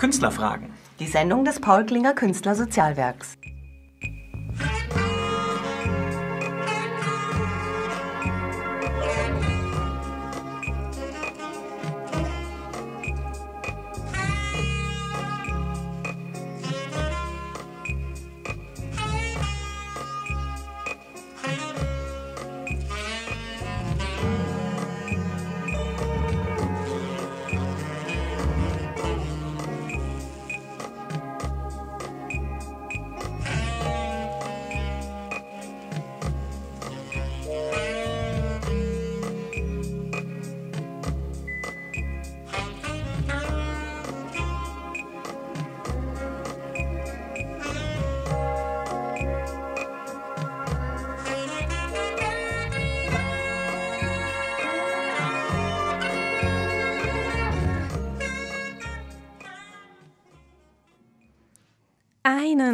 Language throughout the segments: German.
Künstlerfragen. Die Sendung des Paul Klinger Künstlersozialwerks.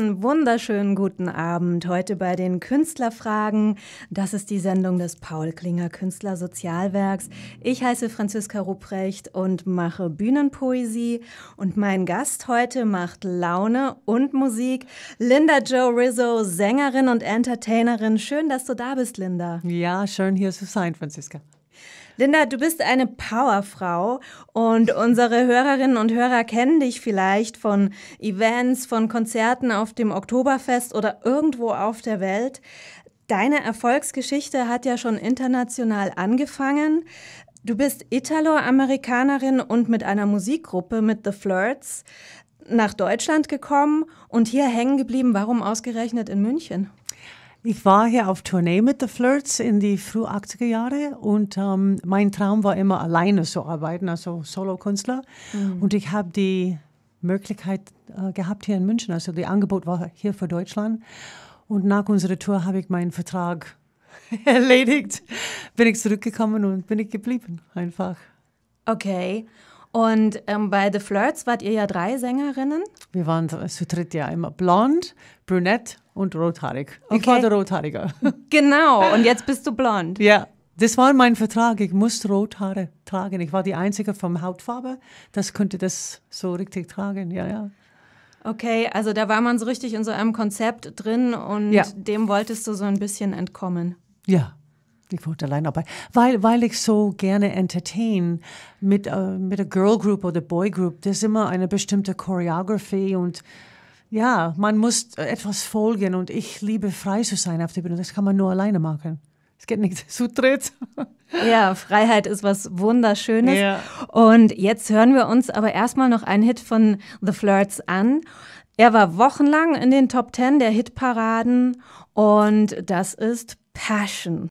Einen wunderschönen guten Abend heute bei den Künstlerfragen. Das ist die Sendung des Paul Klinger Künstler Sozialwerks. Ich heiße Franziska Ruprecht und mache Bühnenpoesie. Und mein Gast heute macht Laune und Musik. Linda Joe Rizzo, Sängerin und Entertainerin. Schön, dass du da bist, Linda. Ja, schön hier zu sein, Franziska. Linda, du bist eine Powerfrau und unsere Hörerinnen und Hörer kennen dich vielleicht von Events, von Konzerten auf dem Oktoberfest oder irgendwo auf der Welt. Deine Erfolgsgeschichte hat ja schon international angefangen. Du bist Italo-Amerikanerin und mit einer Musikgruppe, mit The Flirts, nach Deutschland gekommen und hier hängen geblieben. Warum ausgerechnet in München? Ich war hier auf Tournee mit The Flirts in die früh 80er Jahre und ähm, mein Traum war immer alleine zu arbeiten, also Solokünstler. Mhm. Und ich habe die Möglichkeit äh, gehabt hier in München, also das Angebot war hier für Deutschland. Und nach unserer Tour habe ich meinen Vertrag erledigt, bin ich zurückgekommen und bin ich geblieben, einfach. Okay. Und ähm, bei The Flirts wart ihr ja drei Sängerinnen. Wir waren zu dritt ja immer blond, brünett und rothaarig. Okay. Ich war der Rothaarige. Genau, und jetzt bist du blond. Ja, das war mein Vertrag. Ich musste Rothaare tragen. Ich war die Einzige vom Hautfarbe. Das konnte das so richtig tragen, ja, ja. Okay, also da war man so richtig in so einem Konzept drin und ja. dem wolltest du so ein bisschen entkommen. Ja, ich wollte Alleinarbeit, weil, weil ich so gerne entertain mit, äh, mit der Girl Group oder Boy Group, das ist immer eine bestimmte Choreography und ja, man muss etwas folgen und ich liebe frei zu sein auf der Bühne, das kann man nur alleine machen. Es geht nichts zu dritt. Ja, Freiheit ist was Wunderschönes. Ja. Und jetzt hören wir uns aber erstmal noch einen Hit von The Flirts an. Er war wochenlang in den Top Ten der Hitparaden und das ist Passion.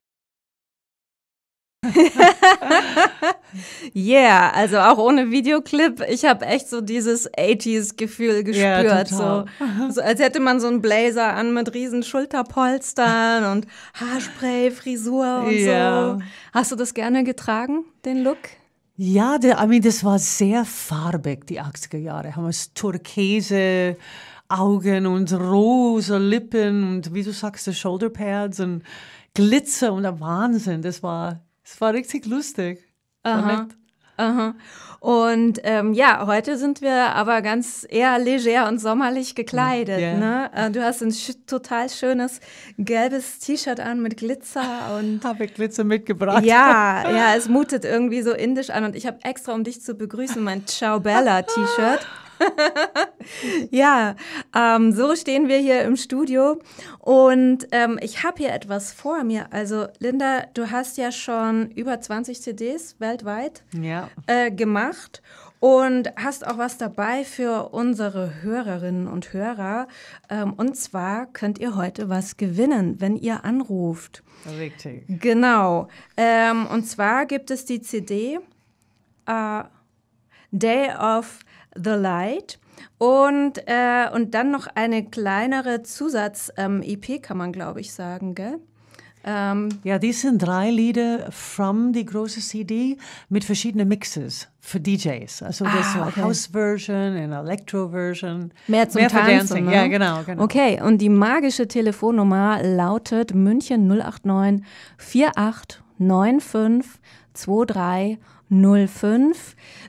yeah, also auch ohne Videoclip. Ich habe echt so dieses 80s-Gefühl gespürt. Ja, so, so, als hätte man so einen Blazer an mit riesen Schulterpolstern und Haarspray, Frisur und ja. so. Hast du das gerne getragen, den Look? Ja, der, I mean, das war sehr farbig, die 80er Jahre. Haben wir es türkise Augen und rosa Lippen und wie du sagst, die Shoulderpads und Glitzer und der Wahnsinn. Das war es war richtig lustig. Aha. Aha. Und ähm, ja, heute sind wir aber ganz eher leger und sommerlich gekleidet. Yeah. Ne? Äh, du hast ein sch total schönes gelbes T-Shirt an mit Glitzer und. Habe Glitzer mitgebracht. Ja, ja, es mutet irgendwie so indisch an. Und ich habe extra, um dich zu begrüßen, mein Ciao Bella T-Shirt. ja, ähm, so stehen wir hier im Studio und ähm, ich habe hier etwas vor mir. Also Linda, du hast ja schon über 20 CDs weltweit ja. äh, gemacht und hast auch was dabei für unsere Hörerinnen und Hörer. Ähm, und zwar könnt ihr heute was gewinnen, wenn ihr anruft. Richtig. Genau. Ähm, und zwar gibt es die CD uh, äh, Day of The Light. Und, äh, und dann noch eine kleinere Zusatz-EP, ähm, e kann man, glaube ich, sagen, gell? Ähm ja, dies sind drei Lieder from die große CD mit verschiedenen Mixes für DJs. Also ah, das war okay. House-Version, eine Electro-Version. Mehr zum mehr Tanzen, Dancing. Ne? Ja, genau, genau. Okay, und die magische Telefonnummer lautet München 089 48 952305.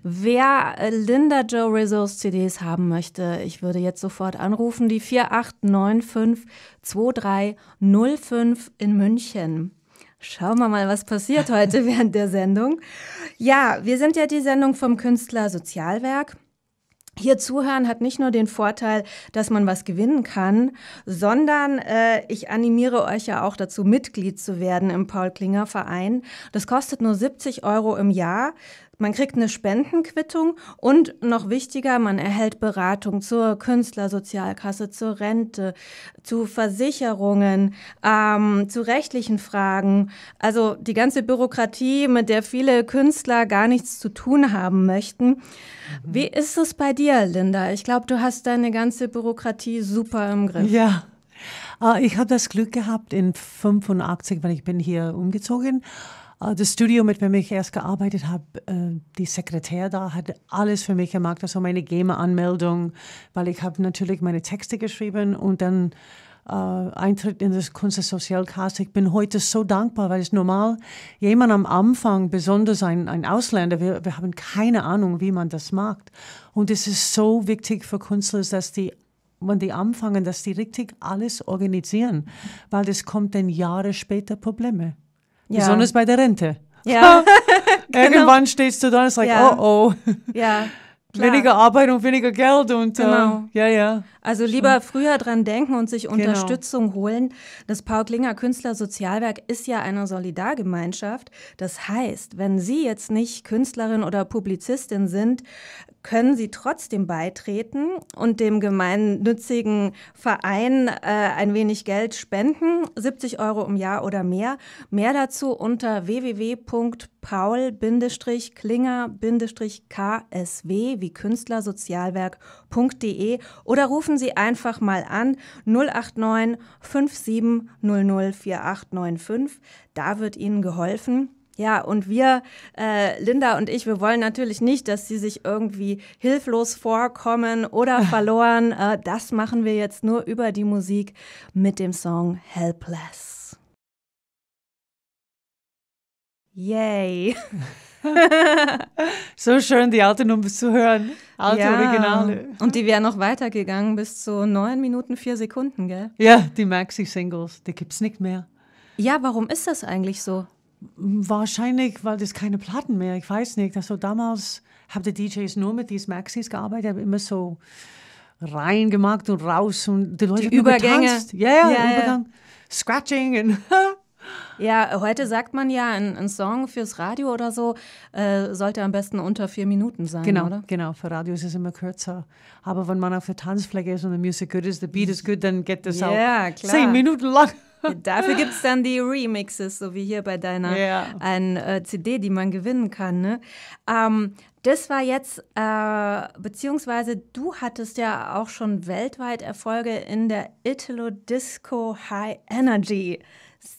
Wer äh, Linda Joe Rizzos CDs haben möchte, ich würde jetzt sofort anrufen, die 4895-2305 in München. Schauen wir mal, was passiert heute während der Sendung. Ja, wir sind ja die Sendung vom Künstler Sozialwerk. Hier zuhören hat nicht nur den Vorteil, dass man was gewinnen kann, sondern äh, ich animiere euch ja auch dazu, Mitglied zu werden im Paul Klinger Verein. Das kostet nur 70 Euro im Jahr. Man kriegt eine Spendenquittung und noch wichtiger, man erhält Beratung zur Künstlersozialkasse, zur Rente, zu Versicherungen, ähm, zu rechtlichen Fragen. Also die ganze Bürokratie, mit der viele Künstler gar nichts zu tun haben möchten. Mhm. Wie ist es bei dir, Linda? Ich glaube, du hast deine ganze Bürokratie super im Griff. Ja. Äh, ich habe das Glück gehabt, in 85, weil ich bin hier umgezogen, äh, das Studio, mit dem ich erst gearbeitet habe, äh, die Sekretär da hat alles für mich gemacht, also meine GEMA-Anmeldung, weil ich habe natürlich meine Texte geschrieben und dann äh, Eintritt in das Kunst- und Sozialkasse. Ich bin heute so dankbar, weil es normal jemand am Anfang, besonders ein, ein Ausländer, wir, wir haben keine Ahnung, wie man das macht. Und es ist so wichtig für Künstler, dass die wenn die anfangen, dass die richtig alles organisieren, weil es kommt dann Jahre später Probleme. Ja. Besonders bei der Rente. Ja. Genau. Irgendwann stehst du da und sagst, ja. oh oh. Ja. Klar. Weniger Arbeit und weniger Geld und genau. Äh, ja, ja. Also lieber früher dran denken und sich genau. Unterstützung genau. holen. Das Paul Klinger Künstler Sozialwerk ist ja eine Solidargemeinschaft. Das heißt, wenn Sie jetzt nicht Künstlerin oder Publizistin sind, können Sie trotzdem beitreten und dem gemeinnützigen Verein äh, ein wenig Geld spenden, 70 Euro im Jahr oder mehr. Mehr dazu unter www.paul-klinger-ksw wie Künstlersozialwerk.com www.meinmach.de oder rufen Sie einfach mal an 089 57004895. Da wird Ihnen geholfen. Ja, und wir, äh, Linda und ich, wir wollen natürlich nicht, dass sie sich irgendwie hilflos vorkommen oder verloren. Äh, das machen wir jetzt nur über die Musik mit dem Song Helpless. Yay! so schön, die alte Nummer zu hören. Alte ja. Originale. Und die wären noch weitergegangen bis zu 9 Minuten 4 Sekunden, gell? Ja, die Maxi-Singles, die gibt es nicht mehr. Ja, warum ist das eigentlich so? Wahrscheinlich, weil es keine Platten mehr, ich weiß nicht. Also damals haben die DJs nur mit diesen Maxis gearbeitet, haben immer so reingemacht und raus und die Leute die Übergänge. Ja, ja, ja, Übergang. Scratching und Ja, heute sagt man ja, ein, ein Song fürs Radio oder so äh, sollte am besten unter vier Minuten sein, genau, oder? Genau, für Radio ist es immer kürzer. Aber wenn man auf der Tanzfläche ist und die Musik gut ist, der Beat ist gut, dann geht das ja, auch klar. zehn Minuten lang. Dafür gibt es dann die Remixes, so wie hier bei deiner ja. ein, äh, CD, die man gewinnen kann. Ne? Ähm, das war jetzt, äh, beziehungsweise du hattest ja auch schon weltweit Erfolge in der Italo Disco High Energy.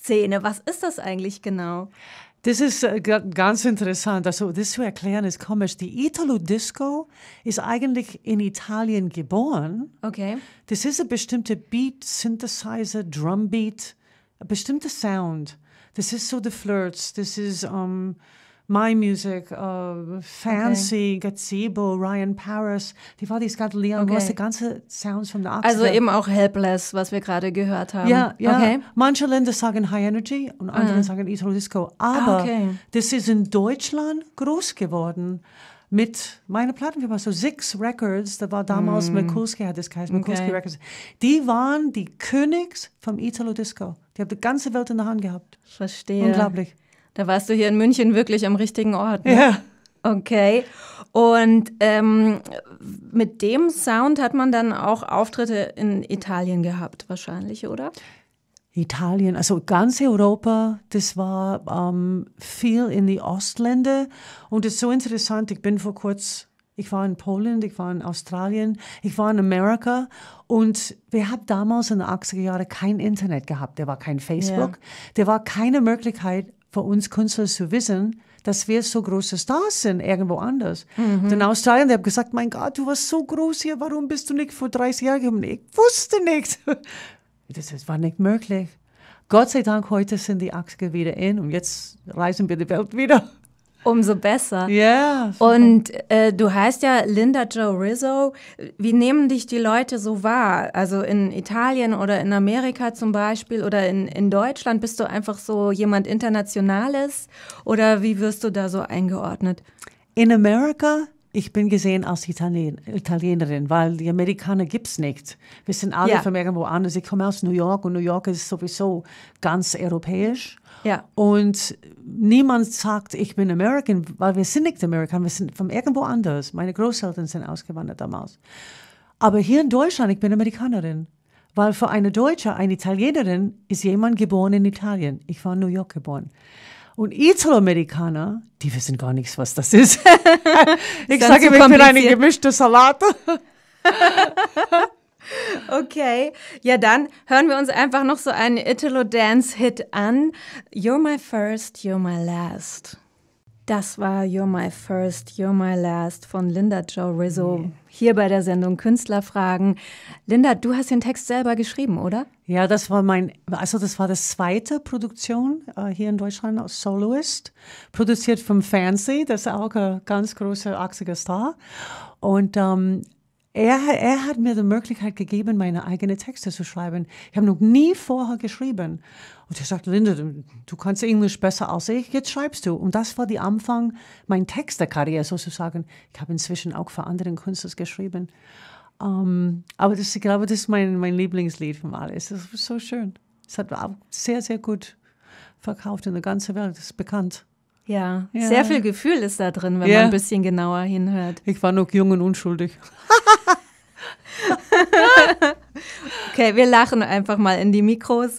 Szene. Was ist das eigentlich genau? Das ist äh, ganz interessant. Also, das zu erklären ist komisch. Die Italo-Disco ist eigentlich in Italien geboren. Okay. Das ist ein bestimmter Beat, Synthesizer, Drumbeat, ein bestimmter Sound. Das ist so The Flirts. Das ist. Um ähm, My Music, uh, Fancy, okay. Gazebo, Ryan Paris, die war die ganze Leon, okay. die ganze Sounds von der 80 Also eben auch Helpless, was wir gerade gehört haben. Ja, ja. Okay. Manche Länder sagen High Energy und andere ah. sagen Italo Disco. Ah, Aber ah, okay. das ist in Deutschland groß geworden mit meiner Plattenfirma, so Six Records, da war damals mm. Mikulski, hat das geheißen, Mikulski Records. Die waren die Königs vom Italo Disco. Die haben die ganze Welt in der Hand gehabt. Verstehe. Unglaublich. Da warst du hier in München wirklich am richtigen Ort. Ne? Ja. Okay. Und ähm, mit dem Sound hat man dann auch Auftritte in Italien gehabt, wahrscheinlich, oder? Italien, also ganz Europa, das war ähm, viel in die Ostländer. Und es ist so interessant, ich bin vor kurzem ich war in Polen, ich war in Australien, ich war in Amerika und wir haben damals in den 80er Jahren kein Internet gehabt. Der war kein Facebook, ja. der war keine Möglichkeit, für uns Künstler zu wissen, dass wir so große Stars sind, irgendwo anders. Mhm. Und Australien, der hat gesagt, mein Gott, du warst so groß hier, warum bist du nicht vor 30 Jahren gekommen? Ich wusste nicht. Das, das war nicht möglich. Gott sei Dank, heute sind die Achse wieder in und jetzt reisen wir die Welt wieder umso besser. Ja. Yeah, und äh, du heißt ja Linda Joe Rizzo. Wie nehmen dich die Leute so wahr? Also in Italien oder in Amerika zum Beispiel oder in, in Deutschland bist du einfach so jemand Internationales? Oder wie wirst du da so eingeordnet? In Amerika ich bin gesehen als Italien, Italienerin, weil die Amerikaner gibt es nicht. Wir sind alle ja. von irgendwo anders. Ich komme aus New York und New York ist sowieso ganz europäisch. Ja. Und niemand sagt, ich bin American, weil wir sind nicht American, wir sind von irgendwo anders. Meine Großeltern sind ausgewandert damals. Aber hier in Deutschland, ich bin Amerikanerin. Weil für eine Deutsche, eine Italienerin, ist jemand geboren in Italien. Ich war in New York geboren. Und Italoamerikaner, die wissen gar nichts, was das ist. ich sage, ich bin eine gemischte Salate. Okay, ja dann hören wir uns einfach noch so einen Italo-Dance-Hit an. You're my first, you're my last. Das war You're My First, You're My Last von Linda Joe Rizzo yeah. hier bei der Sendung Künstlerfragen. Linda, du hast den Text selber geschrieben, oder? Ja, das war mein, also das war das zweite Produktion äh, hier in Deutschland als Soloist, produziert vom Fancy, das ist auch ein ganz großer, achsiger Star. Und ähm, er, er hat mir die Möglichkeit gegeben, meine eigenen Texte zu schreiben. Ich habe noch nie vorher geschrieben. Und er sagt, Linda, du kannst Englisch besser als ich, jetzt schreibst du. Und das war der Anfang meiner Texterkarriere sozusagen. Ich habe inzwischen auch für andere Künstler geschrieben. Um, ähm, aber das, ich glaube, das ist mein, mein Lieblingslied von alles. Das ist so schön. Es hat auch sehr, sehr gut verkauft in der ganzen Welt. Das ist bekannt. Ja, ja, sehr viel Gefühl ist da drin, wenn ja. man ein bisschen genauer hinhört. Ich war noch jung und unschuldig. okay, wir lachen einfach mal in die Mikros.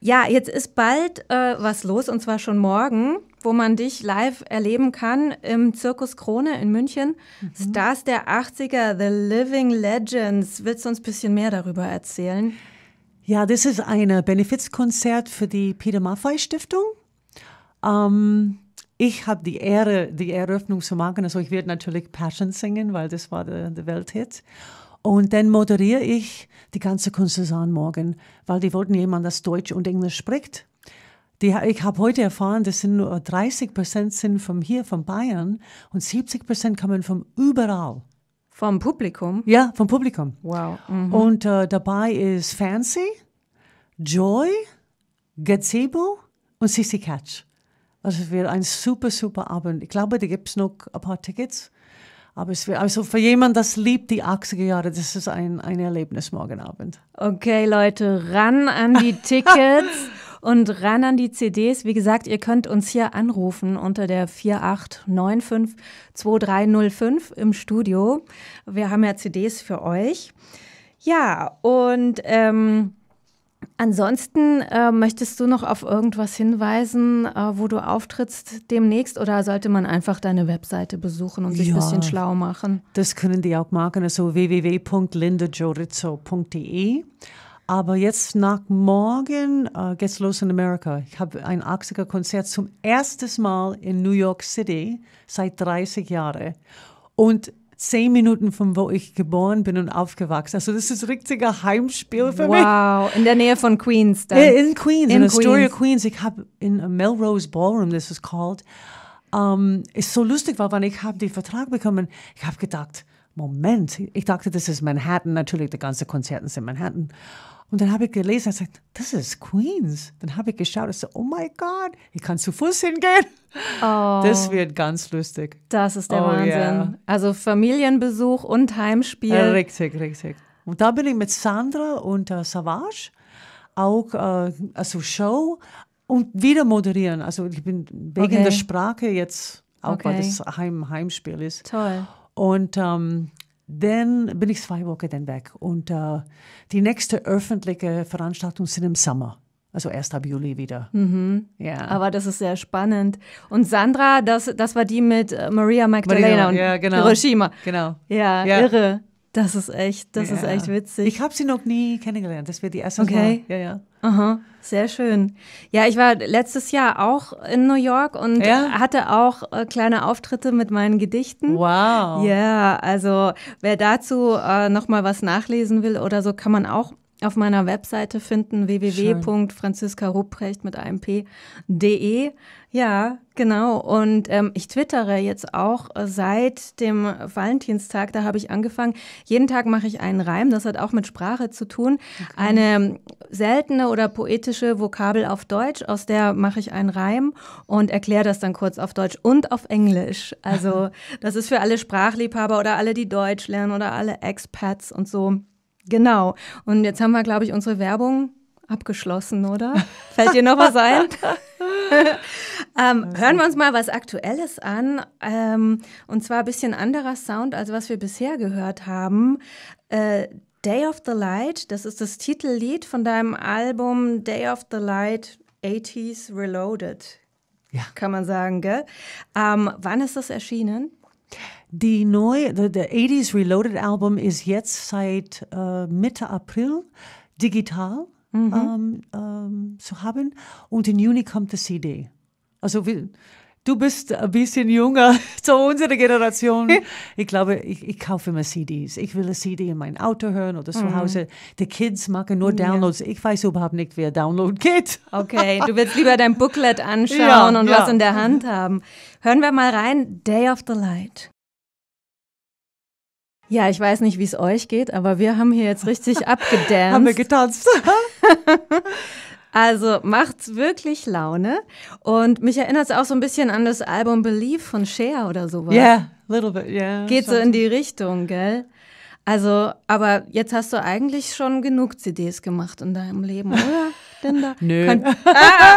Ja, jetzt ist bald äh, was los und zwar schon morgen, wo man dich live erleben kann im Zirkus Krone in München. Mhm. Stars der 80er, The Living Legends. Willst du uns ein bisschen mehr darüber erzählen? Ja, das ist ein äh, Benefizkonzert für die Peter Maffei Stiftung. Ähm, ich habe die Ehre, die Eröffnung zu machen. Also ich werde natürlich Passion singen, weil das war der, der Welthit. Und dann moderiere ich die ganze Konzession morgen, weil die wollten jemanden, das Deutsch und Englisch spricht. Die, ich habe heute erfahren, das sind nur 30 Prozent sind von hier, von Bayern, und 70 Prozent kommen von überall. Vom Publikum? Ja, vom Publikum. Wow. Mhm. Und äh, dabei ist Fancy, Joy, Gazebo und Sissy Catch. Also es wird ein super, super Abend. Ich glaube, da gibt es noch ein paar Tickets. Aber es wird, also für jemanden, das liebt die 80er Jahre, das ist ein, ein Erlebnis morgen Abend. Okay, Leute, ran an die Tickets und ran an die CDs. Wie gesagt, ihr könnt uns hier anrufen unter der 48952305 im Studio. Wir haben ja CDs für euch. Ja, und ähm, Ansonsten äh, möchtest du noch auf irgendwas hinweisen, äh, wo du auftrittst demnächst oder sollte man einfach deine Webseite besuchen und sich ja, ein bisschen schlau machen? Das können die auch machen, also www.lindajorizzo.de. Aber jetzt nach morgen äh, geht's los in Amerika. Ich habe ein 80er Konzert zum ersten Mal in New York City seit 30 Jahren. Und zehn Minuten von wo ich geboren bin und aufgewachsen. Also das ist ein richtiger Heimspiel für wow. mich. Wow, in der Nähe von Queens. Dann. In Queens, in, in Astoria, Queens. Queens. Ich habe in Melrose Ballroom, das ist called, um, ähm, ist so lustig, weil wenn ich habe den Vertrag bekommen, ich habe gedacht, Moment, ich dachte, das ist Manhattan. Natürlich, die ganzen Konzerte sind in Manhattan. Und dann habe ich gelesen und gesagt, das ist Queens. Dann habe ich geschaut und so, oh mein Gott, ich kann zu Fuß hingehen. Oh, das wird ganz lustig. Das ist der oh, Wahnsinn. Yeah. Also Familienbesuch und Heimspiel. Richtig, richtig. Und da bin ich mit Sandra und äh, Savage auch äh, also Show und wieder moderieren. Also ich bin wegen okay. der Sprache jetzt, auch okay. weil das Heim, Heimspiel ist. Toll. Und ähm, dann bin ich zwei Wochen dann weg. Und äh, die nächste öffentliche Veranstaltung sind im Sommer. Also 1. Juli wieder. Mhm. Ja. Aber das ist sehr spannend. Und Sandra, das, das war die mit äh, Maria Magdalena Maria, und ja, genau. Hiroshima. Genau. Ja, ja, irre. Das ist echt, das ja. ist echt witzig. Ich habe sie noch nie kennengelernt. Das wäre die erste okay. Mal. Ja, ja. Aha. Sehr schön. Ja, ich war letztes Jahr auch in New York und ja? hatte auch äh, kleine Auftritte mit meinen Gedichten. Wow. Ja, also wer dazu äh, nochmal was nachlesen will oder so, kann man auch auf meiner Webseite finden, www.franziskaruprecht mit einem P.de. Ja, genau. Und ähm, ich twittere jetzt auch seit dem Valentinstag, da habe ich angefangen. Jeden Tag mache ich einen Reim, das hat auch mit Sprache zu tun. Okay. Eine seltene oder poetische Vokabel auf Deutsch, aus der mache ich einen Reim und erkläre das dann kurz auf Deutsch und auf Englisch. Also das ist für alle Sprachliebhaber oder alle, die Deutsch lernen oder alle Expats und so. Genau. Und jetzt haben wir, glaube ich, unsere Werbung abgeschlossen, oder? Fällt dir noch was ein? ähm, hören wir uns mal was Aktuelles an. Ähm, und zwar ein bisschen anderer Sound, als was wir bisher gehört haben. Äh, Day of the Light, das ist das Titellied von deinem Album Day of the Light 80s Reloaded. Ja. Kann man sagen, gell? Ähm, wann ist das erschienen? Die neue, the, the 80s Reloaded Album ist jetzt seit äh, Mitte April digital mhm. ähm, ähm, zu haben und im Juni kommt die CD. Also wir, du bist ein bisschen jünger zu unserer Generation. Hm. ich glaube, ich, ich, kaufe immer CDs. Ich will eine CD in mein Auto hören oder zu mhm. Hause. Die Kids machen nur Downloads. Ja. Ich weiß überhaupt nicht, wer Download geht. Okay, du willst lieber dein Booklet anschauen ja, und ja. was in der Hand haben. Hören wir mal rein. Day of the Light. Ja, ich weiß nicht, wie es euch geht, aber wir haben hier jetzt richtig abgedanced. haben wir getanzt. Also macht's wirklich Laune. Und mich erinnert es auch so ein bisschen an das Album Believe von Cher oder sowas. Ja, yeah, little bit, Yeah, Geht so in die Richtung, gell? Also, aber jetzt hast du eigentlich schon genug CDs gemacht in deinem Leben, oder? Denn da Nö. Kann, ah!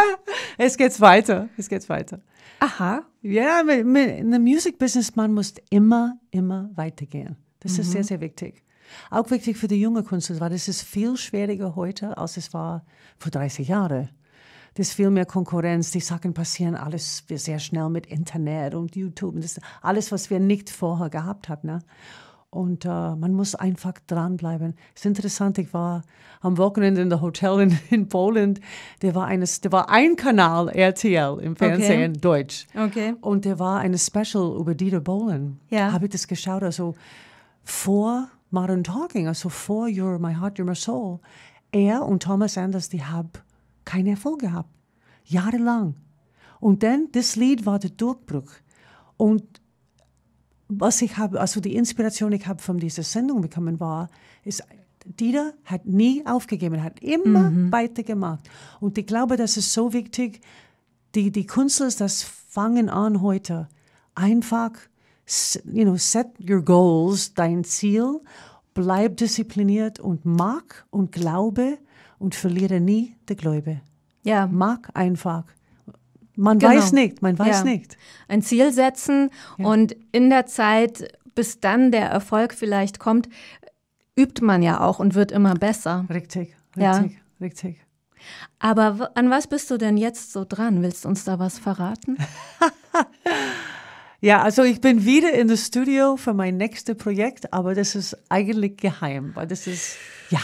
es geht's weiter. Es geht's weiter. Aha. Ja, in der Music Business man muss immer, immer weitergehen. Das mhm. ist sehr, mhm. sehr wichtig. Auch wichtig für die junge Kunst, weil das ist viel schwieriger heute, als es war vor 30 Jahren. Das ist viel mehr Konkurrenz, die Sachen passieren alles sehr schnell mit Internet und YouTube und das, alles, was wir nicht vorher gehabt haben. Ne? Und äh, man muss einfach dranbleiben. Es ist interessant, ich war am Wochenende in der Hotel in, in Polen. Da war, war ein Kanal RTL im Fernsehen, okay. Deutsch. Okay. Und da war eine Special über Dieter Bohlen. Ja. Habe ich das geschaut, also vor Modern Talking, also vor Your My Heart, Your My Soul, er und Thomas Anders, die haben keinen Erfolg gehabt. Jahrelang. Und dann, das Lied war der Durchbruch. Und was ich habe, also die Inspiration, die ich habe von dieser Sendung bekommen, war, ist, Dieter hat nie aufgegeben, hat immer mhm. weitergemacht. Und ich glaube, das ist so wichtig, die, die Künstler, das fangen an heute, einfach you know, set your goals, dein Ziel, bleib diszipliniert und mag und glaube und verliere nie die Gläube. Ja. Mag einfach. Man genau. weiß nicht, man weiß ja. nicht. Ein Ziel setzen ja. und in der Zeit, bis dann der Erfolg vielleicht kommt, übt man ja auch und wird immer besser. Richtig, richtig, ja. richtig. Aber an was bist du denn jetzt so dran? Willst du uns da was verraten? Ja, also ich bin wieder in the Studio für mein nächstes Projekt, aber das ist eigentlich geheim, weil das ist, ja.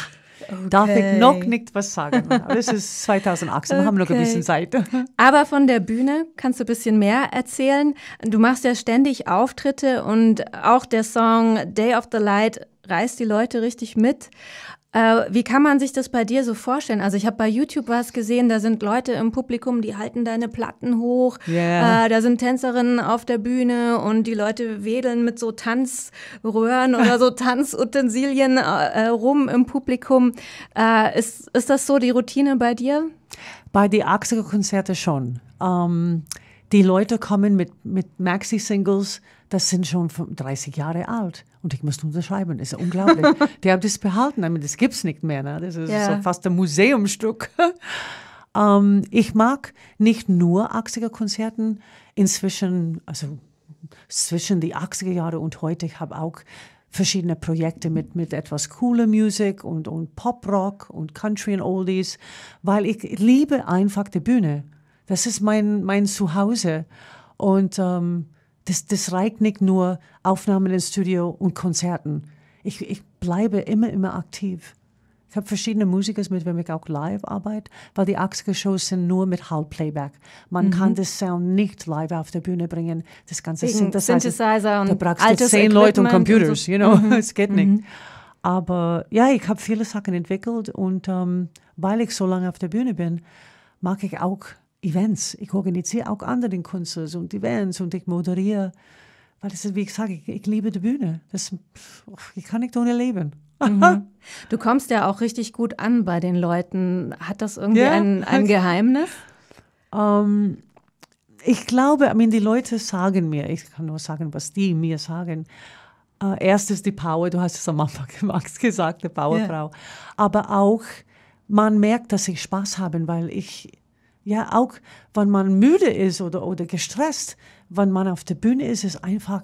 Okay. Darf ich noch nicht was sagen. das ist 2018, wir haben noch ein bisschen Zeit. Aber von der Bühne kannst du ein bisschen mehr erzählen. Du machst ja ständig Auftritte und auch der Song Day of the Light reißt die Leute richtig mit. Äh, wie kann man sich das bei dir so vorstellen? Also ich habe bei YouTube was gesehen, da sind Leute im Publikum, die halten deine Platten hoch. Yeah. Äh, da sind Tänzerinnen auf der Bühne und die Leute wedeln mit so Tanzröhren oder so Tanzutensilien äh, äh, rum im Publikum. Äh, ist, ist das so die Routine bei dir? Bei den 80 konzerten schon. Ähm, die Leute kommen mit, mit Maxi-Singles, das sind schon 30 Jahre alt. Und ich musste unterschreiben. Das ist unglaublich. die haben das behalten. Meine, das gibt es nicht mehr. Ne? Das ist ja. so fast ein Museumstück. ähm, ich mag nicht nur 80er-Konzerten. Inzwischen, also zwischen die 80er Jahre und heute, ich habe auch verschiedene Projekte mit, mit etwas cooler Musik und, und Pop-Rock und Country und Oldies, weil ich liebe einfach die Bühne. Das ist mein, mein Zuhause. Und ähm, das, das reicht nicht nur Aufnahmen im Studio und Konzerten. Ich, ich bleibe immer, immer aktiv. Ich habe verschiedene Musiker, mit denen ich auch live arbeite, weil die 80 shows sind nur mit Halbplayback. Man mhm. kann das Sound nicht live auf der Bühne bringen. Das ganze sind das Synthesizer und Da zehn Equipment Leute und Computers, und so. you know, mhm. es geht mhm. nicht. Aber ja, ich habe viele Sachen entwickelt und ähm, weil ich so lange auf der Bühne bin, mag ich auch Events. Ich organisiere auch andere Konzerte und Events und ich moderiere. Weil das ist, wie ich sage, ich, ich liebe die Bühne. Das, oh, ich kann nicht ohne leben. Mhm. Du kommst ja auch richtig gut an bei den Leuten. Hat das irgendwie ja, ein, ein Geheimnis? Ähm, ich glaube, I mean, die Leute sagen mir, ich kann nur sagen, was die mir sagen. Äh, erstens die Power, du hast es am Anfang gesagt, die Powerfrau. Ja. Aber auch, man merkt, dass ich Spaß habe, weil ich, ja, auch wenn man müde ist oder, oder gestresst, wenn man auf der Bühne ist, ist einfach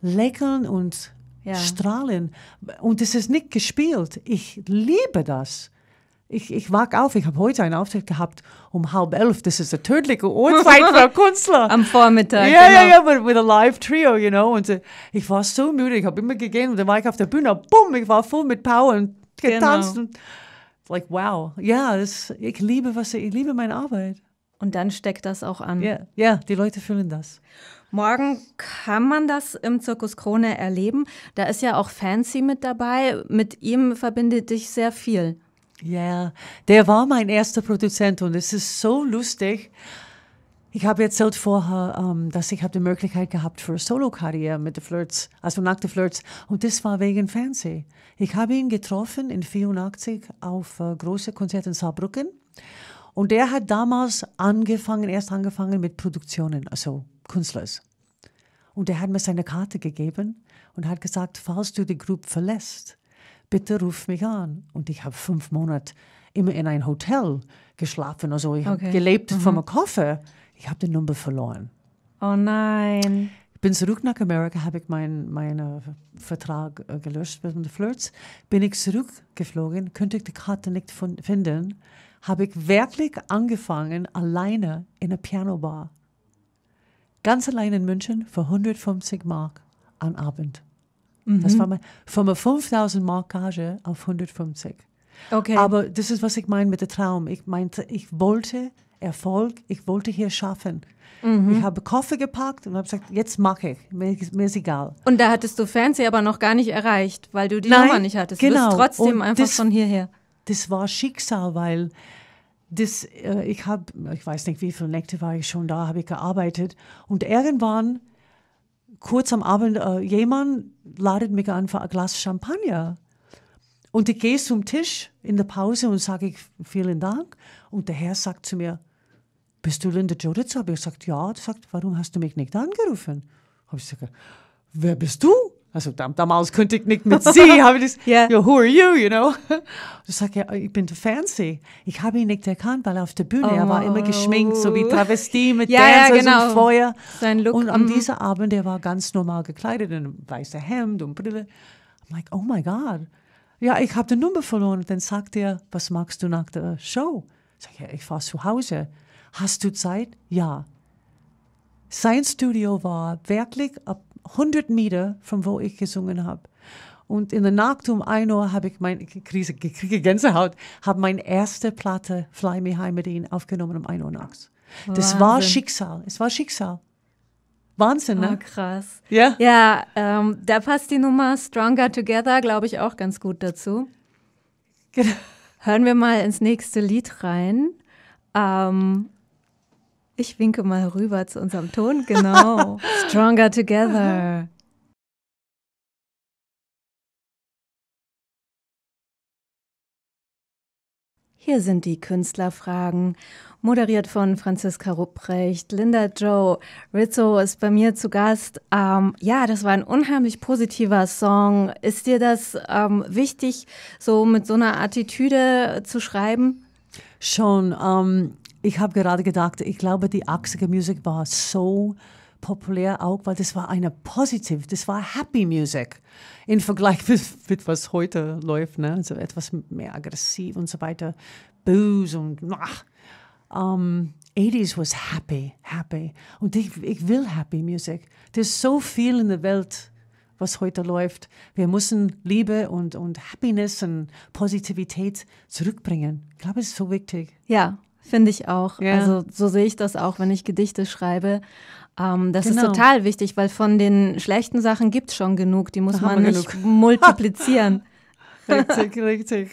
lächeln und ja. strahlen. Und es ist nicht gespielt. Ich liebe das. Ich, ich wag auf, ich habe heute einen Auftritt gehabt um halb elf. Das ist eine tödliche Uhrzeit für Künstler. Am Vormittag. Ja, ja, genau. ja, mit einem live trio, you know. Und äh, ich war so müde, ich habe immer gegeben und dann war ich auf der Bühne, bumm, ich war voll mit Power und genau. getanzt. Genau. Und It's like, wow, ja, das, ich liebe was ich liebe meine Arbeit. Und dann steckt das auch an. Ja, yeah, yeah, die Leute fühlen das. Morgen kann man das im Zirkus Krone erleben. Da ist ja auch Fancy mit dabei. Mit ihm verbindet dich sehr viel. Ja, yeah. der war mein erster Produzent und es ist so lustig. Ich habe erzählt vorher, ähm, dass ich habe die Möglichkeit gehabt für Solo-Karriere mit den Flirts, also nackte Flirts. Und das war wegen Fernsehen. Ich habe ihn getroffen in 84 auf äh, große Konzerte in Saarbrücken. Und er hat damals angefangen, erst angefangen mit Produktionen, also Künstlers. Und er hat mir seine Karte gegeben und hat gesagt, falls du die Gruppe verlässt, bitte ruf mich an. Und ich habe fünf Monate immer in ein Hotel geschlafen. Also ich okay. habe gelebt mhm. vom Koffer ich habe die Nummer verloren. Oh nein. Ich bin zurück nach Amerika, habe ich meinen mein, äh, Vertrag äh, gelöscht mit den Flirts. Bin ich zurückgeflogen, konnte ich die Karte nicht von, finden, habe ich wirklich angefangen, alleine in einer Pianobar, ganz allein in München, für 150 Mark am Abend. Mhm. Das war mein, von einer 5000 Mark Gage auf 150. Okay. Aber das ist, was ich meine mit dem Traum. Ich meinte, ich wollte Erfolg ich wollte hier schaffen. Mhm. Ich habe Koffer gepackt und habe gesagt, jetzt mache ich, mir, mir, ist egal. Und da hattest du Fernseher aber noch gar nicht erreicht, weil du die Nein, Nummer nicht hattest. Genau. Du bist genau. trotzdem und einfach das, von hierher. Das war Schicksal, weil das, äh, ich habe, ich weiß nicht, wie viele Nächte war ich schon da, habe ich gearbeitet und irgendwann kurz am Abend äh, jemand ladet mich an für ein Glas Champagner. Und ich gehe zum Tisch in der Pause und sage ich vielen Dank. Und der Herr sagt zu mir, bist du denn der Joditzer? Habe ich gesagt, ja. Er sagt, warum hast du mich nicht angerufen? Habe ich gesagt, wer bist du? Also damals konnte ich nicht mit sie, habe ich gesagt, yeah. who are you, you know? Ich sage, ja, ich bin der Fancy. Ich habe ihn nicht erkannt, weil er auf der Bühne, oh. er war immer geschminkt, so wie oh. Travestie mit ja, Dancers ja, genau. und Feuer. Sein Look. Und an mhm. diesem Abend, er war ganz normal gekleidet, in einem weißen Hemd und Brille. I'm like, oh my God. Ja, ich habe die Nummer verloren. Und dann sagt er, was magst du nach der Show? Ich sage, ja, ich fahre zu Hause. Hast du Zeit? Ja. Sein Studio war wirklich 100 Meter von wo ich gesungen habe. Und in der Nacht um 1 Uhr habe ich meine Krise, kriege Gänsehaut, habe meine erste Platte Fly Me High mit ihnen aufgenommen um 1 Uhr nachts. Das war Schicksal. Es war Schicksal. Wahnsinn, ne? Oh, krass. Ja, ja ähm, da passt die Nummer Stronger Together, glaube ich, auch ganz gut dazu. Genau. Hören wir mal ins nächste Lied rein. Ähm, ich winke mal rüber zu unserem Ton, genau. Stronger together. Hier sind die Künstlerfragen, moderiert von Franziska Rupprecht. Linda Joe Rizzo ist bei mir zu Gast. Ähm, ja, das war ein unheimlich positiver Song. Ist dir das ähm, wichtig, so mit so einer Attitüde zu schreiben? Schon. Ähm ich habe gerade gedacht, ich glaube, die Achsige Musik war so populär auch, weil das war eine positive, das war Happy Music im Vergleich mit, mit was heute läuft, ne? so also etwas mehr aggressiv und so weiter, böse und ach. Um, ähm, 80s was happy, happy. Und ich, ich will Happy Music. Das ist so viel in der Welt, was heute läuft. Wir müssen Liebe und, und Happiness und Positivität zurückbringen. Ich glaube, es ist so wichtig. Ja, Finde ich auch. Ja. Also so sehe ich das auch, wenn ich Gedichte schreibe. Ähm, das genau. ist total wichtig, weil von den schlechten Sachen gibt es schon genug. Die muss da man nicht genug. multiplizieren. richtig, richtig.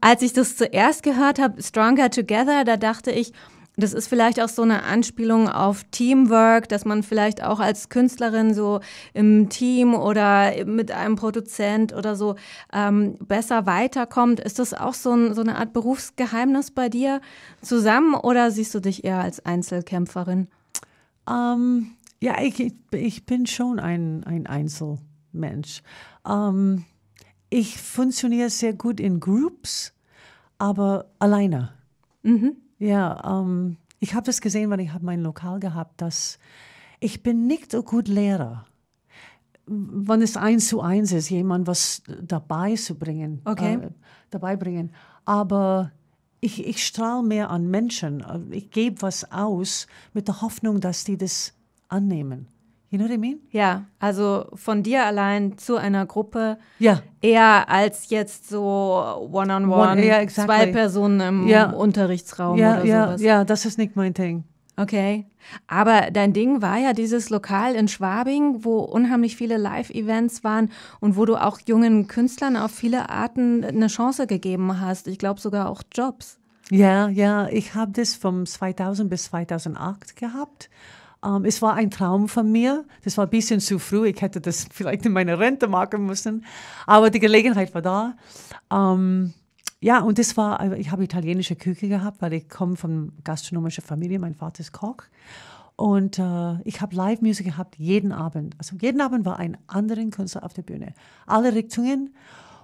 Als ich das zuerst gehört habe, Stronger Together, da dachte ich, das ist vielleicht auch so eine Anspielung auf Teamwork, dass man vielleicht auch als Künstlerin so im Team oder mit einem Produzent oder so ähm, besser weiterkommt. Ist das auch so, ein, so eine Art Berufsgeheimnis bei dir zusammen oder siehst du dich eher als Einzelkämpferin? Ähm, ja, ich, ich, bin schon ein, ein Einzelmensch. Ähm, ich funktioniere sehr gut in Groups, aber alleine. Mhm. Ja, ähm, ich habe das gesehen, weil ich habe mein Lokal gehabt, dass ich bin nicht so gut Lehrer wenn es eins zu eins ist, jemand was dabei zu bringen, okay. äh, dabei bringen. Aber ich, ich strahle mehr an Menschen. Äh, ich gebe was aus mit der Hoffnung, dass die das annehmen. You know what I mean? Ja, also von dir allein zu einer Gruppe. Ja. Eher als jetzt so one-on-one, on one, yeah, exactly. zwei Personen im yeah. Unterrichtsraum yeah, oder sowas. Ja, das ist nicht mein Ding. Okay. Aber dein Ding war ja dieses Lokal in Schwabing, wo unheimlich viele Live-Events waren und wo du auch jungen Künstlern auf viele Arten eine Chance gegeben hast. Ich glaube sogar auch Jobs. Ja, ja. Ich habe das vom 2000 bis 2008 gehabt. Ähm, es war ein Traum von mir. Das war ein bisschen zu früh. Ich hätte das vielleicht in meiner Rente machen müssen. Aber die Gelegenheit war da. Ähm, ja, und das war, äh, ich habe italienische Küche gehabt, weil ich komme von gastronomischer Familie. Mein Vater ist Koch. Und äh, ich habe Live-Musik gehabt jeden Abend. Also jeden Abend war ein anderer Künstler auf der Bühne. Alle Richtungen.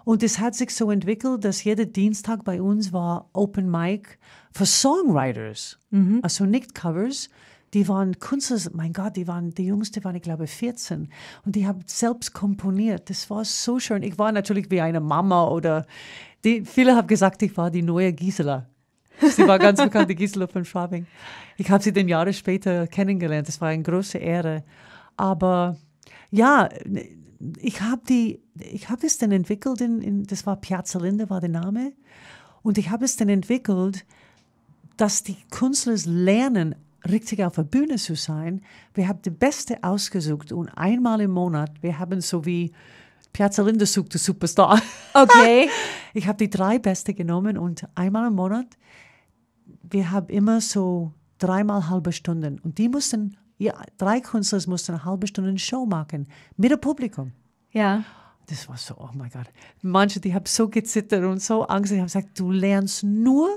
Und es hat sich so entwickelt, dass jeder Dienstag bei uns war Open Mic für Songwriters. Mhm. Also nicht Covers, die waren Künstler, mein Gott, die waren, die Jüngste waren, ich glaube, 14. Und die haben selbst komponiert. Das war so schön. Ich war natürlich wie eine Mama oder die, viele haben gesagt, ich war die neue Gisela. Sie war ganz bekannt, die Gisela von Schwabing. Ich habe sie dann Jahre später kennengelernt. Das war eine große Ehre. Aber ja, ich habe die, ich habe es dann entwickelt, in, in, das war Piazza Linde war der Name, und ich habe es dann entwickelt, dass die Künstler lernen, richtig auf der Bühne zu sein. Wir haben die Beste ausgesucht und einmal im Monat, wir haben so wie Piazza Linde sucht den Superstar. Okay. ich habe die drei Beste genommen und einmal im Monat, wir haben immer so dreimal halbe Stunden und die mussten, ja, drei Künstler mussten eine halbe Stunde Show machen mit dem Publikum. Ja. Das war so, oh mein Gott. Manche, die haben so gezittert und so Angst. Ich habe gesagt, du lernst nur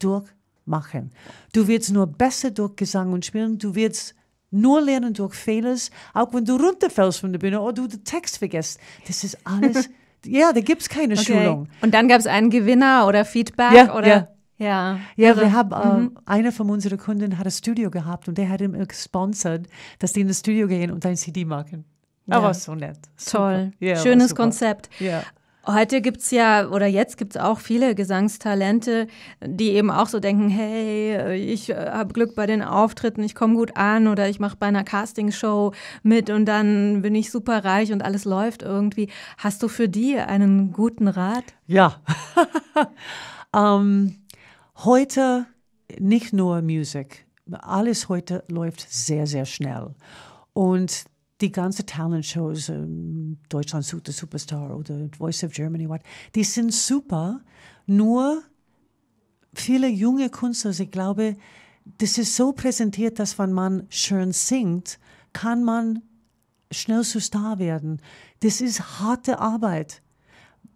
durch machen. Du wirst nur besser durch Gesang und Spielen, du wirst nur lernen durch Fehler, auch wenn du runterfällst von der Bühne oder du den Text vergisst. Das ist alles, ja, da gibt es keine okay. Schulung. Und dann gab es einen Gewinner oder Feedback ja, oder? Ja. Ja, ja also, wir haben, äh, mhm. einer von unseren Kunden hat ein Studio gehabt und der hat ihm gesponsert, dass die in das Studio gehen und ein CD machen. Ja. Aber so nett. Super. Toll. Ja, Schönes Konzept. Ja. Heute gibt es ja, oder jetzt gibt es auch viele Gesangstalente, die eben auch so denken, hey, ich äh, habe Glück bei den Auftritten, ich komme gut an oder ich mache bei einer Castingshow mit und dann bin ich super reich und alles läuft irgendwie. Hast du für die einen guten Rat? Ja. ähm, heute nicht nur Musik. Alles heute läuft sehr, sehr schnell. Und die ganze Talentshows, ähm, Deutschland sucht den Superstar oder Voice of Germany, what, die sind super, nur viele junge Künstler, also ich glaube, das ist so präsentiert, dass wenn man schön singt, kann man schnell zu Star werden. Das ist harte Arbeit.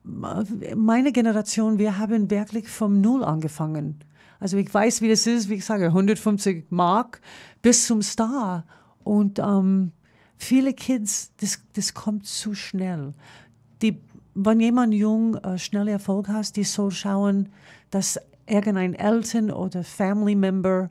Meine Generation, wir haben wirklich vom Null angefangen. Also ich weiß, wie das ist, wie ich sage, 150 Mark bis zum Star. Und ähm, Viele Kids, das, das kommt zu schnell. Die, wenn jemand jung äh, schnell Erfolg hat, die soll schauen, dass irgendein Eltern oder Family Member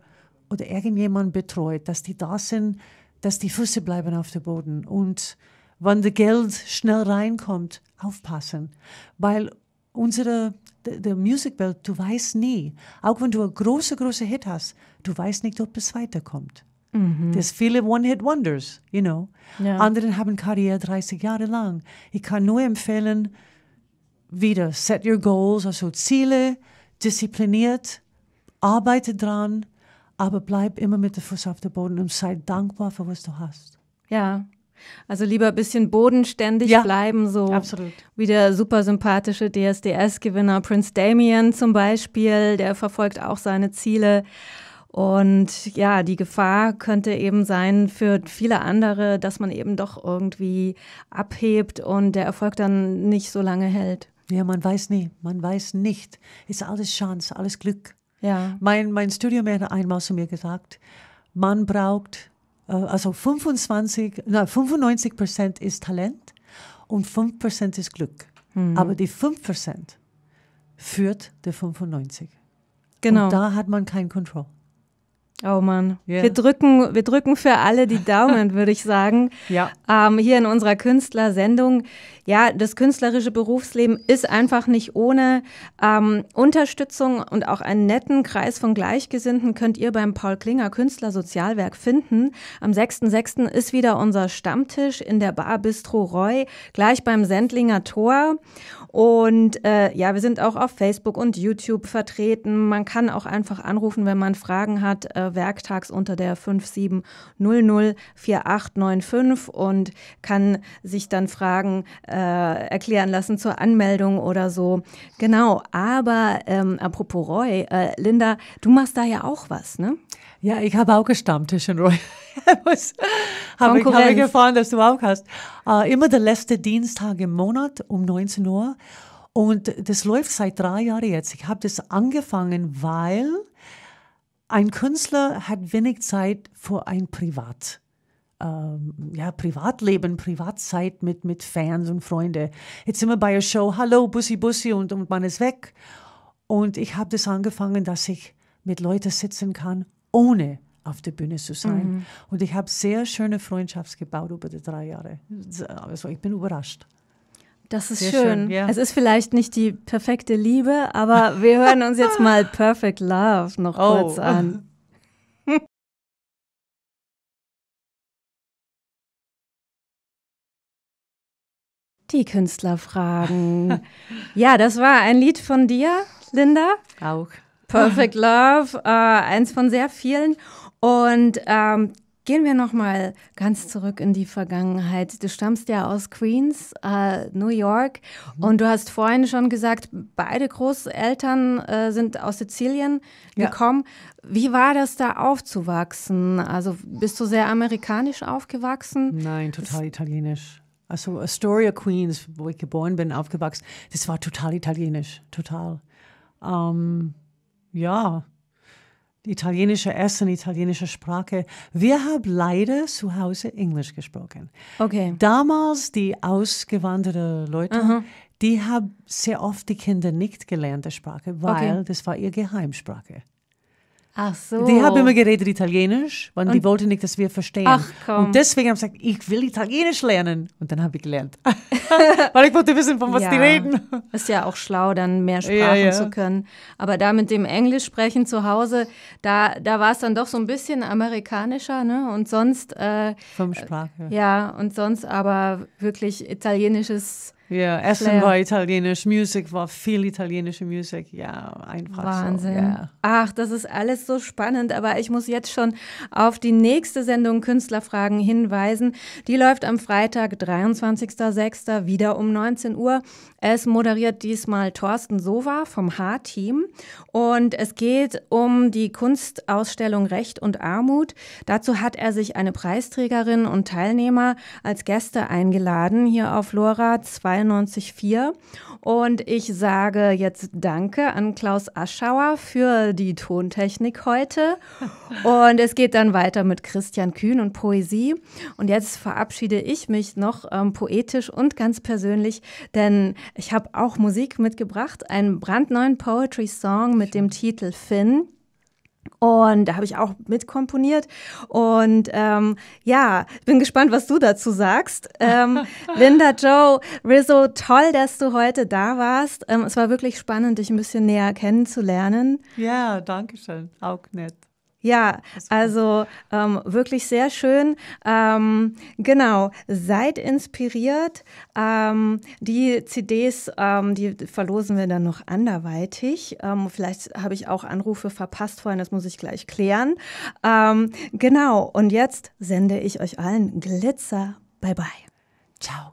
oder irgendjemand betreut, dass die da sind, dass die Füße bleiben auf dem Boden und wenn das Geld schnell reinkommt, aufpassen, weil unsere der, der Musikwelt, du weißt nie, auch wenn du einen großen, großen Hit hast, du weißt nicht, ob es weiterkommt. Mhm. Das viele One-Hit-Wonders, you know. Ja. Andere haben Karriere 30 Jahre lang. Ich kann nur empfehlen, wieder set your goals, also Ziele, diszipliniert, arbeite dran, aber bleib immer mit dem Fuß auf dem Boden und sei dankbar für was du hast. Ja. Also lieber ein bisschen bodenständig ja, bleiben, so absolut. wie der super sympathische DSDS-Gewinner Prince Damien zum Beispiel, der verfolgt auch seine Ziele und ja, die Gefahr könnte eben sein für viele andere, dass man eben doch irgendwie abhebt und der Erfolg dann nicht so lange hält. Ja, man weiß nie, man weiß nicht. Ist alles Chance, alles Glück. Ja. Mein, mein Studium hat einmal zu mir gesagt, man braucht, äh, also 25, na, 95 Prozent ist Talent und 5 Prozent ist Glück. Mhm. Aber die 5 Prozent führt der 95. Genau. Und da hat man keinen Control. Oh Mann. Yeah. Wir, drücken, wir drücken für alle die Daumen, würde ich sagen. Ja. Ähm, hier in unserer Künstlersendung. Ja, das künstlerische Berufsleben ist einfach nicht ohne ähm, Unterstützung und auch einen netten Kreis von Gleichgesinnten könnt ihr beim Paul Klinger Künstlersozialwerk finden. Am 6.6. ist wieder unser Stammtisch in der Bar Bistro Roy, gleich beim Sendlinger Tor. Und äh, ja, wir sind auch auf Facebook und YouTube vertreten. Man kann auch einfach anrufen, wenn man Fragen hat. Äh, werktags unter der 57004895 und kann sich dann Fragen äh, erklären lassen zur Anmeldung oder so. Genau, aber ähm, apropos Roy, äh, Linda, du machst da ja auch was, ne? Ja, ich habe auch einen Stammtisch in Roy. habe ich, hab ich erfahren, dass du auch hast. Äh, immer der letzte Dienstag im Monat um 19 Uhr. Und das läuft seit drei Jahren jetzt. Ich habe das angefangen, weil ein Künstler hat wenig Zeit für ein Privat. Ähm, ja, Privatleben, Privatzeit mit, mit Fans und Freunden. Jetzt sind wir bei einer Show, hallo, Bussi, Bussi und, und man ist weg. Und ich habe das angefangen, dass ich mit Leuten sitzen kann, ohne auf der Bühne zu sein. Mhm. Und ich habe sehr schöne Freundschaft gebaut über die drei Jahre. Also ich bin überrascht. Das ist Sehr schön. schön ja. Es ist vielleicht nicht die perfekte Liebe, aber wir hören uns jetzt mal Perfect Love noch oh. kurz an. Die Künstlerfragen. ja, das war ein Lied von dir, Linda. Auch. Perfect Love, äh, eins von sehr vielen. Und ähm, Gehen wir nochmal ganz zurück in die Vergangenheit. Du stammst ja aus Queens, äh, New York. Mhm. Und du hast vorhin schon gesagt, beide Großeltern äh, sind aus Sizilien gekommen. Ja. Wie war das da aufzuwachsen? Also bist du sehr amerikanisch aufgewachsen? Nein, total das italienisch. Also Astoria, Queens, wo ich geboren bin, aufgewachsen, das war total italienisch, total. Ähm, ja, die italienische Essen, die italienische Sprache. Wir haben leider zu Hause Englisch gesprochen. Okay. Damals die ausgewanderten Leute, Aha. die haben sehr oft die Kinder nicht gelernte Sprache, weil okay. das war ihre Geheimsprache. Ach so. Die haben immer geredet Italienisch, weil die wollten nicht, dass wir verstehen. Ach komm. Und deswegen haben sie gesagt, ich will Italienisch lernen. Und dann habe ich gelernt. weil ich wollte wissen, von was ja. die reden. Ist ja auch schlau, dann mehr Sprachen ja, ja. zu können. Aber da mit dem Englisch sprechen zu Hause, da, da war es dann doch so ein bisschen amerikanischer, ne? Und sonst. Äh, Vom Sprache. Ja, und sonst aber wirklich italienisches ja, Essen Flair. war italienisch, Musik war viel italienische Musik. Ja, einfach Wahnsinn. So, ja. Ach, das ist alles so spannend, aber ich muss jetzt schon auf die nächste Sendung Künstlerfragen hinweisen. Die läuft am Freitag, 23.06. wieder um 19 Uhr. Es moderiert diesmal Thorsten Sova vom H-Team und es geht um die Kunstausstellung Recht und Armut. Dazu hat er sich eine Preisträgerin und Teilnehmer als Gäste eingeladen hier auf Lora 2 92.4. Und ich sage jetzt Danke an Klaus Aschauer für die Tontechnik heute. Und es geht dann weiter mit Christian Kühn und Poesie. Und jetzt verabschiede ich mich noch ähm, poetisch und ganz persönlich, denn ich habe auch Musik mitgebracht, einen brandneuen Poetry Song mit dem Titel Finn. Und da habe ich auch mitkomponiert. Und ähm, ja, bin gespannt, was du dazu sagst. Ähm, Linda Joe Rizzo, toll, dass du heute da warst. Ähm, es war wirklich spannend, dich ein bisschen näher kennenzulernen. Ja, danke schön. Auch nett. Ja, also ähm, wirklich sehr schön. Ähm, genau, seid inspiriert. Ähm, die CDs, ähm, die verlosen wir dann noch anderweitig. Ähm, vielleicht habe ich auch Anrufe verpasst vorhin, das muss ich gleich klären. Ähm, genau, und jetzt sende ich euch allen Glitzer. Bye bye. Ciao.